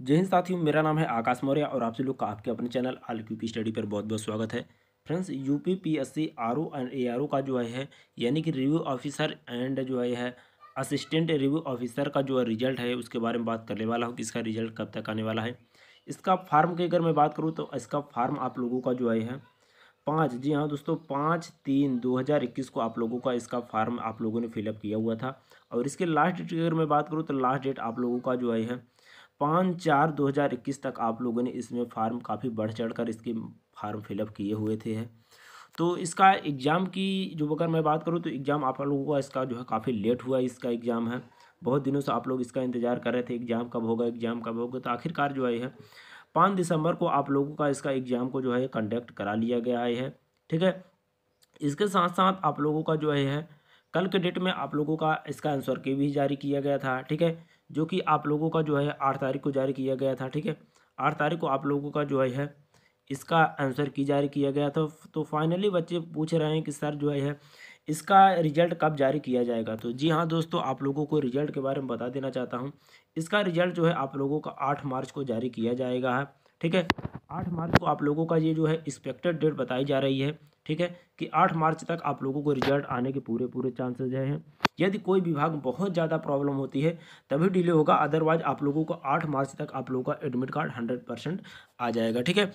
जय हिंद साथियों मेरा नाम है आकाश मौर्य और आप लोग का आपके अपने channel all Q P study पर बहुत बहुत स्वागत है friends U P P S C R O and A R O का जो है यानी कि रिव्यू ऑफिसर एंड जो है असिस्टेंट रिव्यू ऑफिसर का जो रिजल्ट है उसके बारे में बात करने वाला हूँ कि इसका रिजल्ट कब तक आने वाला है इसका फार्म की अगर मैं बात करूँ तो इसका फार्म आप लोगों का जो है पाँच जी हाँ दोस्तों पाँच तीन दो हज़ार इक्कीस को आप लोगों का इसका फार्म आप लोगों ने फिलअप किया हुआ था और इसके लास्ट डेट की अगर मैं बात करूँ तो लास्ट डेट आप लोगों का जो है पाँच चार दो हज़ार इक्कीस तक आप लोगों ने इसमें फार्म काफ़ी बढ़ चढ़ कर इसके फार्म फिलअप किए हुए थे तो इसका एग्ज़ाम की जो अगर मैं बात करूँ तो एग्ज़ाम आप लोगों का इसका जो है काफ़ी लेट हुआ इसका एग्ज़ाम है बहुत दिनों से आप लोग इसका इंतज़ार कर रहे थे एग्ज़ाम कब होगा एग्ज़ाम कब होगा तो आखिरकार जो है पाँच दिसंबर को आप लोगों का इसका एग्ज़ाम को जो है कंडक्ट करा लिया गया है ठीक है इसके साथ साथ आप लोगों का जो है कल के डेट में आप लोगों का इसका आंसर के भी जारी किया गया था ठीक है जो कि आप लोगों का जो है आठ तारीख को जारी किया गया था ठीक है आठ तारीख को आप लोगों का जो है इसका आंसर की जारी किया गया था तो फाइनली बच्चे पूछ रहे हैं कि सर जो है इसका रिजल्ट कब जारी किया जाएगा तो जी हाँ दोस्तों आप लोगों को रिजल्ट के बारे में बता देना चाहता हूँ इसका रिजल्ट जो है आप लोगों का आठ मार्च को जारी किया जाएगा है ठीक है आठ मार्च को आप लोगों का ये जो है एक्सपेक्टेड डेट बताई जा रही है ठीक है कि आठ मार्च तक आप लोगों को रिजल्ट आने के पूरे पूरे चांसेज हैं यदि कोई विभाग बहुत ज़्यादा प्रॉब्लम होती है तभी डिले होगा अदरवाइज आप लोगों को आठ मार्च तक आप लोगों का एडमिट कार्ड हंड्रेड परसेंट आ जाएगा ठीक है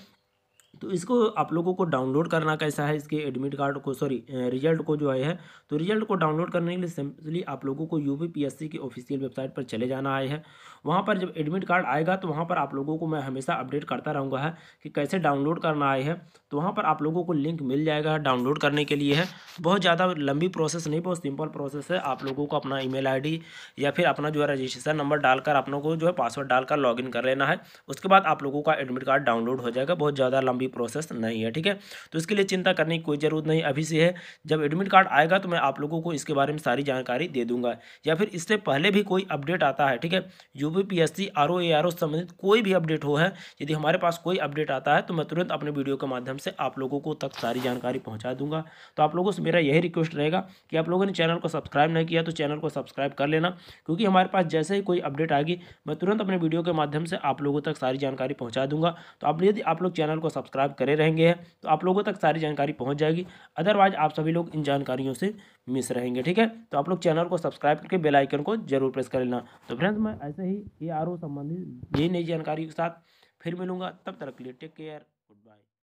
तो इसको आप लोगों को डाउनलोड करना कैसा है इसके एडमिट कार्ड को सॉरी रिजल्ट को जो है तो रिजल्ट को डाउनलोड करने के लिए सिंपली आप लोगों को यू की ऑफिशियल वेबसाइट पर चले जाना आए है वहाँ पर जब एडमिट कार्ड आएगा तो वहाँ पर आप लोगों को मैं हमेशा अपडेट करता रहूँगा है कि कैसे डाउनलोड करना आए है तो वहाँ पर आप लोगों को लिंक मिल जाएगा डाउनलोड करने के लिए है बहुत ज़्यादा लंबी प्रोसेस नहीं बहुत सिंपल प्रोसेस है आप लोगों को अपना ई मेल या फिर अपना जो है रजिस्ट्रेशन नंबर डालकर आप लोगों को जो है पासवर्ड डालकर लॉगिन कर लेना है उसके बाद आप लोगों का एडमिट कार्ड डाउनलोड हो जाएगा बहुत ज़्यादा लंबी प्रोसेस नहीं है ठीक है तो इसके लिए चिंता करने की कोई ज़रूरत नहीं अभी से है जब एडमिट कार्ड आएगा तो मैं आप लोगों को इसके बारे में सारी जानकारी दे दूंगा या फिर इससे पहले भी कोई अपडेट आता है ठीक है U P P S C R O A R O संबंधित कोई भी अपडेट हो है यदि हमारे पास कोई अपडेट आता है तो मैं तुरंत अपने वीडियो के माध्यम से आप लोगों को तक सारी जानकारी पहुँचा दूंगा तो आप लोगों से मेरा यही रिक्वेस्ट रहेगा कि आप लोगों ने चैनल को सब्सक्राइब नहीं किया तो चैनल को सब्सक्राइब कर लेना क्योंकि हमारे पास जैसे ही कोई अपडेट आएगी मैं तुरंत अपने वीडियो के माध्यम से आप लोगों तक सारी जानकारी पहुँचा दूंगा तो आप यदि आप लोग चैनल को सब्सक्राइब सब्सक्राइब करे रहेंगे तो आप लोगों तक सारी जानकारी पहुँच जाएगी अदरवाइज आप सभी लोग इन जानकारियों से मिस रहेंगे ठीक है तो आप लोग चैनल को सब्सक्राइब करके बेल आइकन को जरूर प्रेस कर लेना तो फ्रेंड्स मैं ऐसे ही ए आर ओ संबंधित यही नई जानकारी के साथ फिर मिलूंगा तब तक के लिए टेक केयर